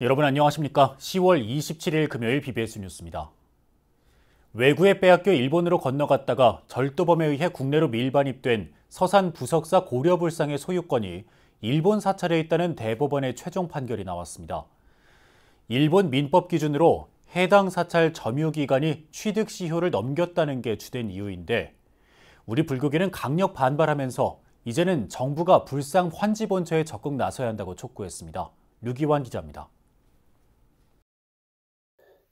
여러분 안녕하십니까? 10월 27일 금요일 BBS 뉴스입니다. 외국에 빼앗겨 일본으로 건너갔다가 절도범에 의해 국내로 밀반입된 서산 부석사 고려불상의 소유권이 일본 사찰에 있다는 대법원의 최종 판결이 나왔습니다. 일본 민법 기준으로 해당 사찰 점유 기간이 취득 시효를 넘겼다는 게 주된 이유인데 우리 불교계는 강력 반발하면서 이제는 정부가 불상 환지 본처에 적극 나서야 한다고 촉구했습니다. 류기환 기자입니다.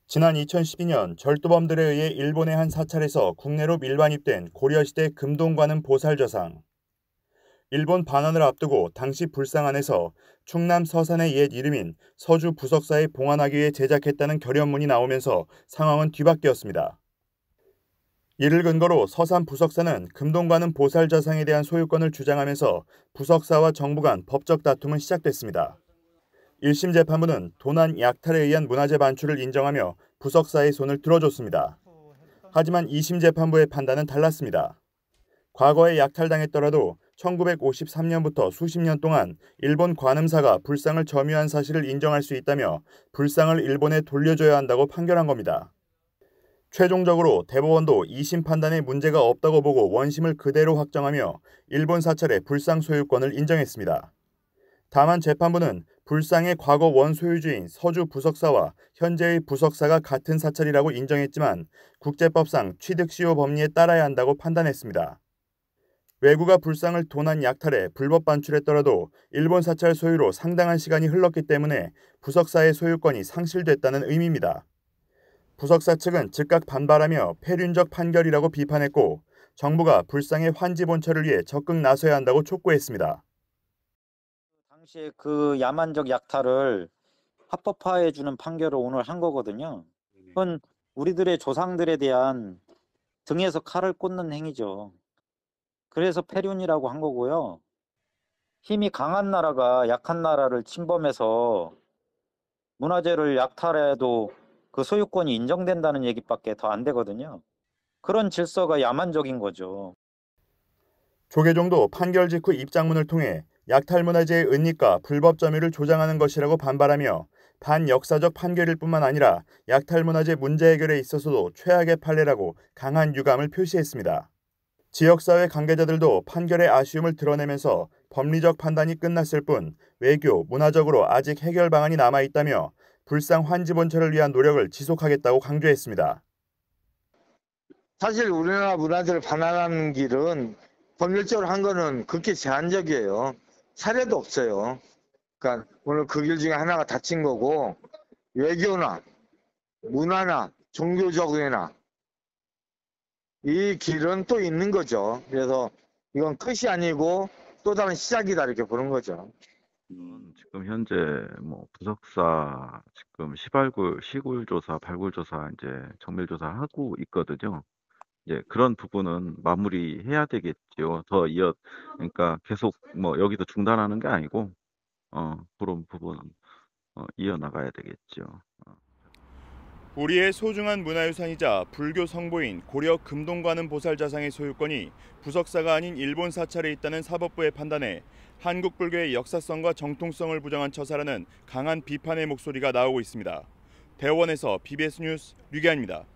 지난 2012년 절도범들에 의해 일본의 한 사찰에서 국내로 밀반입된 고려시대 금동관은 보살저상. 일본 반환을 앞두고 당시 불상안에서 충남 서산의 옛 이름인 서주 부석사에 봉안하기 위해 제작했다는 결연문이 나오면서 상황은 뒤바뀌었습니다. 이를 근거로 서산 부석사는 금동관은 보살자상에 대한 소유권을 주장하면서 부석사와 정부 간 법적 다툼은 시작됐습니다. 1심 재판부는 도난 약탈에 의한 문화재 반출을 인정하며 부석사의 손을 들어줬습니다. 하지만 2심 재판부의 판단은 달랐습니다. 과거에 약탈당했더라도 1953년부터 수십 년 동안 일본 관음사가 불상을 점유한 사실을 인정할 수 있다며 불상을 일본에 돌려줘야 한다고 판결한 겁니다. 최종적으로 대법원도 2심 판단에 문제가 없다고 보고 원심을 그대로 확정하며 일본 사찰의 불상 소유권을 인정했습니다. 다만 재판부는 불상의 과거 원소유주인 서주 부석사와 현재의 부석사가 같은 사찰이라고 인정했지만 국제법상 취득시효 법리에 따라야 한다고 판단했습니다. 외국가 불상을 도난 약탈에 불법 반출했더라도 일본 사찰 소유로 상당한 시간이 흘렀기 때문에 부석사의 소유권이 상실됐다는 의미입니다. 부석사 측은 즉각 반발하며 폐륜적 판결이라고 비판했고 정부가 불상의 환지 본처를 위해 적극 나서야 한다고 촉구했습니다. 당시에 그 야만적 약탈을 합법화해 주는 판결을 오늘 한 거거든요. 그건 우리들의 조상들에 대한 등에서 칼을 꽂는 행위죠. 그래서 패륜이라고 한 거고요. 힘이 강한 나라가 약한 나라를 침범해서 문화재를 약탈해도 그 소유권이 인정된다는 얘기밖에 더 안 되거든요. 그런 질서가 야만적인 거죠. 조계종도 판결 직후 입장문을 통해 약탈문화재의 은닉과 불법 점유를 조장하는 것이라고 반발하며 반역사적 판결일 뿐만 아니라 약탈문화재 문제 해결에 있어서도 최악의 판례라고 강한 유감을 표시했습니다. 지역사회 관계자들도 판결의 아쉬움을 드러내면서 법리적 판단이 끝났을 뿐 외교, 문화적으로 아직 해결 방안이 남아있다며 불상 환지 본처를 위한 노력을 지속하겠다고 강조했습니다. 사실 우리나라 문화재를 반환하는 길은 법률적으로 한 거는 극히 제한적이에요. 사례도 없어요. 그러니까 오늘 그 길 중에 하나가 다친 거고 외교나 문화나 종교적이나 이 길은 또 있는 거죠. 그래서 이건 끝이 아니고 또 다른 시작이다 이렇게 보는 거죠. 음, 지금 현재 뭐 부석사 지금 시발굴 시골 조사 발굴 조사 이제 정밀 조사하고 있거든요. 이 그런 부분은 마무리해야 되겠지요. 더 이어 그러니까 계속 뭐 여기서 중단하는 게 아니고 어, 그런 부분은 어, 이어나가야 되겠지요. 어. 우리의 소중한 문화유산이자 불교 성보인 고려 금동관은 보살 자상의 소유권이 부석사가 아닌 일본 사찰에 있다는 사법부의 판단에 한국 불교의 역사성과 정통성을 부정한 처사라는 강한 비판의 목소리가 나오고 있습니다. 대원에서 BBS 뉴스 류기아입니다.